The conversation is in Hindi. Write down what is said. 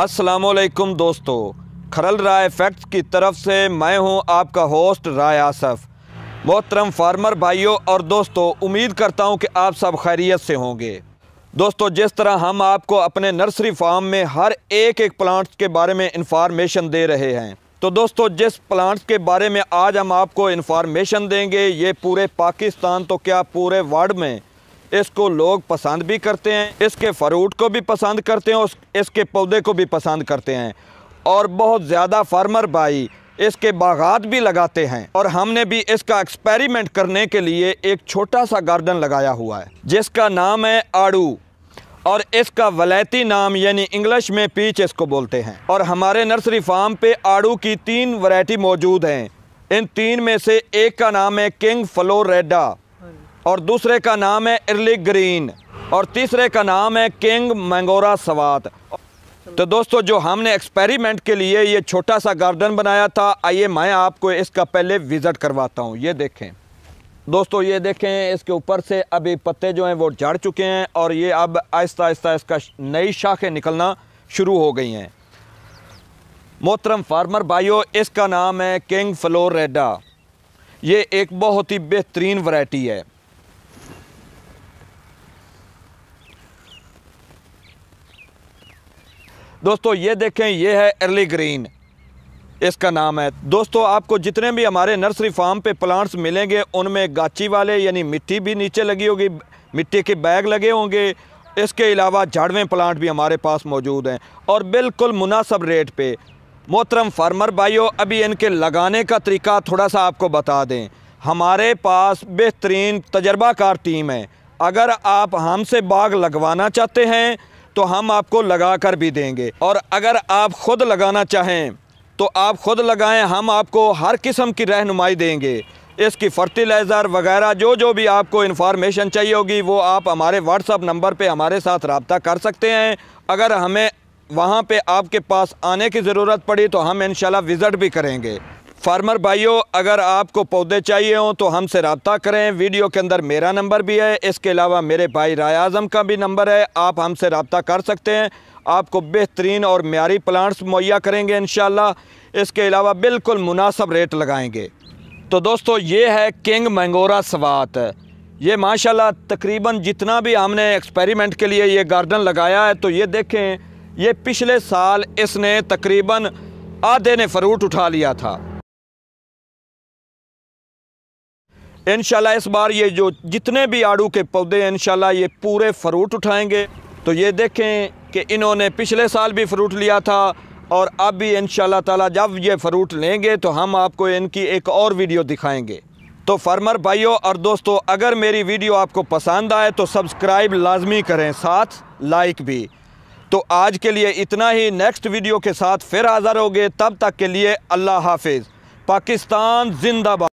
असलकुम दोस्तों खरल राय फैक्ट्स की तरफ से मैं हूं आपका होस्ट राय आसफ़ मोहतरम फार्मर भाइयों और दोस्तों उम्मीद करता हूं कि आप सब खैरियत से होंगे दोस्तों जिस तरह हम आपको अपने नर्सरी फार्म में हर एक एक प्लांट्स के बारे में इंफॉर्मेशन दे रहे हैं तो दोस्तों जिस प्लांट्स के बारे में आज हम आपको इन्फॉर्मेशन देंगे ये पूरे पाकिस्तान तो क्या पूरे वर्ल्ड में इसको लोग पसंद भी करते हैं इसके फ्रूट को भी पसंद करते हैं और इसके पौधे को भी पसंद करते हैं और बहुत ज़्यादा फार्मर भाई इसके बागात भी लगाते हैं और हमने भी इसका एक्सपेरिमेंट करने के लिए एक छोटा सा गार्डन लगाया हुआ है जिसका नाम है आड़ू और इसका वलैती नाम यानी इंग्लिश में पीच इसको बोलते हैं और हमारे नर्सरी फार्म पे आड़ू की तीन वैरायटी मौजूद हैं इन तीन में से एक का नाम है किंग फ्लोरेडा और दूसरे का नाम है इर्ली ग्रीन और तीसरे का नाम है किंग मैंगोरा सवात तो दोस्तों जो हमने एक्सपेरिमेंट के लिए ये छोटा सा गार्डन बनाया था आइए मैं आपको इसका पहले विज़िट करवाता हूँ ये देखें दोस्तों ये देखें इसके ऊपर से अभी पत्ते जो हैं वो झड़ चुके हैं और ये अब आहिस्ता आहिस्ता इसका नई शाखें निकलना शुरू हो गई हैं मोहतरम फार्मर भाइयों इसका नाम है किंग फ्लोरेडा ये एक बहुत ही बेहतरीन वैरायटी है दोस्तों ये देखें ये है अर्ली ग्रीन इसका नाम है दोस्तों आपको जितने भी हमारे नर्सरी फार्म पे प्लांट्स मिलेंगे उनमें गाची वाले यानी मिट्टी भी नीचे लगी होगी मिट्टी के बैग लगे होंगे इसके अलावा झाड़वें प्लांट भी हमारे पास मौजूद हैं और बिल्कुल मुनासब रेट पे मोहतरम फार्मर भाइयों अभी इनके लगाने का तरीका थोड़ा सा आपको बता दें हमारे पास बेहतरीन तजर्बाकार टीम है अगर आप हमसे बाग लगवाना चाहते हैं तो हम आपको लगा कर भी देंगे और अगर आप खुद लगाना चाहें तो आप खुद लगाएं हम आपको हर किस्म की रहनुमाई देंगे इसकी फर्टिलाइज़र वगैरह जो जो भी आपको इन्फॉर्मेशन चाहिए होगी वो आप हमारे व्हाट्सअप नंबर पर हमारे साथ रबता कर सकते हैं अगर हमें वहाँ पे आपके पास आने की ज़रूरत पड़ी तो हम इन विज़िट भी करेंगे फार्मर भाइयों अगर आपको पौधे चाहिए हों तो हमसे रबता करें वीडियो के अंदर मेरा नंबर भी है इसके अलावा मेरे भाई राय आज़म का भी नंबर है आप हमसे रबता कर सकते हैं आपको बेहतरीन और मीरी प्लांट्स मुहैया करेंगे इन इसके अलावा बिल्कुल मुनासब रेट लगाएंगे तो दोस्तों ये है किंग मंगोरा सवात ये माशाल्लाह तकरीबन जितना भी हमने एक्सपेरिमेंट के लिए ये गार्डन लगाया है तो ये देखें ये पिछले साल इसने तकरीबन आधे ने फ्रूट उठा लिया था इन इस बार ये जो जितने भी आड़ू के पौधे हैं इन ये पूरे फ्रूट उठाएंगे तो ये देखें कि इन्होंने पिछले साल भी फ्रूट लिया था और अब भी इन ताला जब ये फ्रूट लेंगे तो हम आपको इनकी एक और वीडियो दिखाएंगे तो फार्मर भाइयों और दोस्तों अगर मेरी वीडियो आपको पसंद आए तो सब्सक्राइब लाजमी करें साथ लाइक भी तो आज के लिए इतना ही नेक्स्ट वीडियो के साथ फिर हो गए तब तक के लिए अल्लाह हाफिज़ पाकिस्तान जिंदाबाद